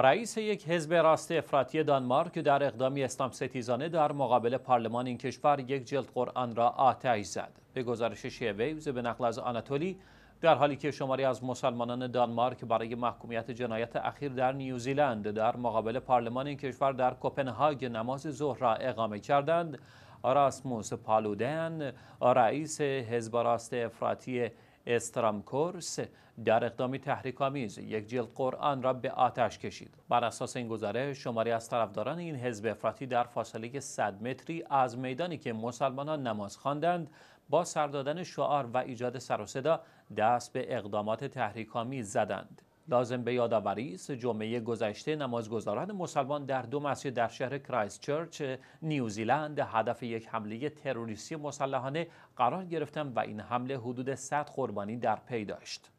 رئیس یک حزب راست افراطی دانمارک در اقدامی اسلام ستیزانه در مقابل پارلمان این کشور یک جلد قرآن را آتش زد. به گزارش شیویوز به نقل از آناتولی در حالی که شماری از مسلمانان دانمارک برای محکومیت جنایت اخیر در نیوزیلند در مقابل پارلمان این کشور در کوپنهاگ نماز ظهر را اقامه کردند، راسموس پالودن رئیس حزب راست افراطی استرامکورس در اقدامی تحریکامیز یک جلد قرآن را به آتش کشید بر اساس این گزارش شماری از طرفداران این حزب افراطی در فاصله 100 متری از میدانی که مسلمانان نماز خواندند با سر دادن شعار و ایجاد سر و صدا دست به اقدامات تحریکآمیز زدند لازم به یادآوری است جمعه گذشته نمازگزاران مسلمان در دو مسجد در شهر کرایستچرچ نیوزیلند هدف یک حمله تروریستی مسلحانه قرار گرفتند و این حمله حدود 100 قربانی در پی داشت